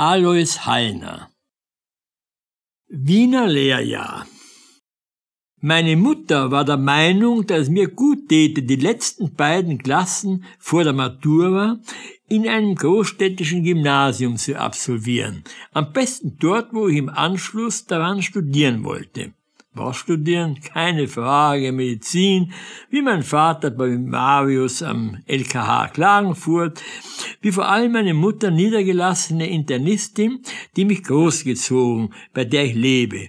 Alois Hallner Wiener Lehrjahr meine Mutter war der Meinung, dass mir gut täte, die letzten beiden Klassen vor der Matura in einem großstädtischen Gymnasium zu absolvieren. Am besten dort, wo ich im Anschluss daran studieren wollte. War studieren, keine Frage, Medizin, wie mein Vater bei Marius am LKH Klagenfurt, wie vor allem meine Mutter niedergelassene Internistin, die mich großgezogen, bei der ich lebe.